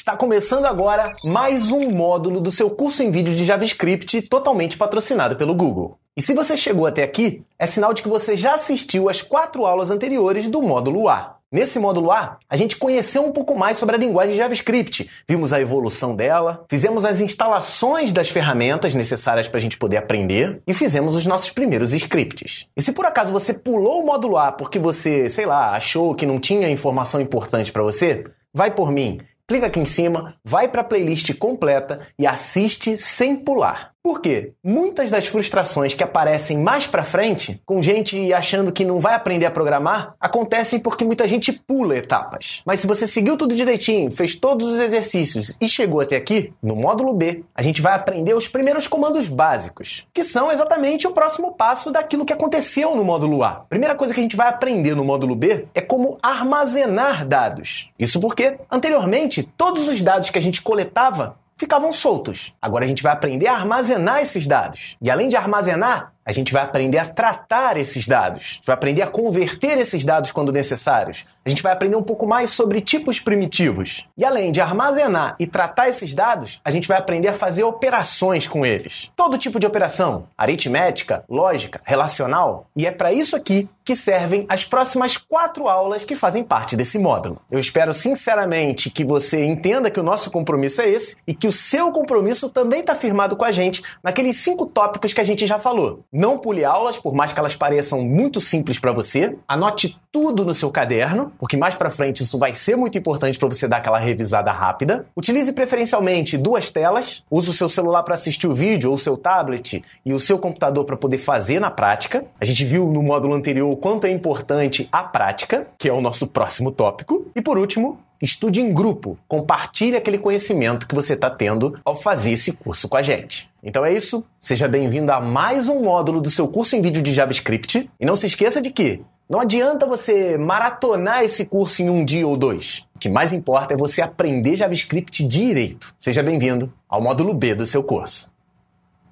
Está começando agora mais um módulo do seu curso em vídeo de JavaScript totalmente patrocinado pelo Google. E se você chegou até aqui, é sinal de que você já assistiu às quatro aulas anteriores do módulo A. Nesse módulo A, a gente conheceu um pouco mais sobre a linguagem JavaScript, vimos a evolução dela, fizemos as instalações das ferramentas necessárias para a gente poder aprender e fizemos os nossos primeiros scripts. E se por acaso você pulou o módulo A porque você, sei lá, achou que não tinha informação importante para você, vai por mim clica aqui em cima, vai para a playlist completa e assiste sem pular. Por quê? Muitas das frustrações que aparecem mais para frente, com gente achando que não vai aprender a programar, acontecem porque muita gente pula etapas. Mas se você seguiu tudo direitinho, fez todos os exercícios e chegou até aqui, no módulo B, a gente vai aprender os primeiros comandos básicos, que são exatamente o próximo passo daquilo que aconteceu no módulo A. A primeira coisa que a gente vai aprender no módulo B é como armazenar dados. Isso porque, anteriormente, todos os dados que a gente coletava ficavam soltos. Agora a gente vai aprender a armazenar esses dados. E além de armazenar, a gente vai aprender a tratar esses dados, vai aprender a converter esses dados quando necessários. A gente vai aprender um pouco mais sobre tipos primitivos. E além de armazenar e tratar esses dados, a gente vai aprender a fazer operações com eles. Todo tipo de operação, aritmética, lógica, relacional. E é para isso aqui que servem as próximas quatro aulas que fazem parte desse módulo. Eu espero sinceramente que você entenda que o nosso compromisso é esse e que o seu compromisso também está firmado com a gente naqueles cinco tópicos que a gente já falou. Não pule aulas, por mais que elas pareçam muito simples para você, anote tudo no seu caderno, porque mais para frente isso vai ser muito importante para você dar aquela revisada rápida. Utilize preferencialmente duas telas, use o seu celular para assistir o vídeo ou o seu tablet e o seu computador para poder fazer na prática. A gente viu no módulo anterior o quanto é importante a prática, que é o nosso próximo tópico. E por último, Estude em grupo, compartilhe aquele conhecimento que você está tendo ao fazer esse curso com a gente. Então é isso, seja bem-vindo a mais um módulo do seu curso em vídeo de JavaScript e não se esqueça de que não adianta você maratonar esse curso em um dia ou dois. O que mais importa é você aprender JavaScript direito. Seja bem-vindo ao módulo B do seu curso.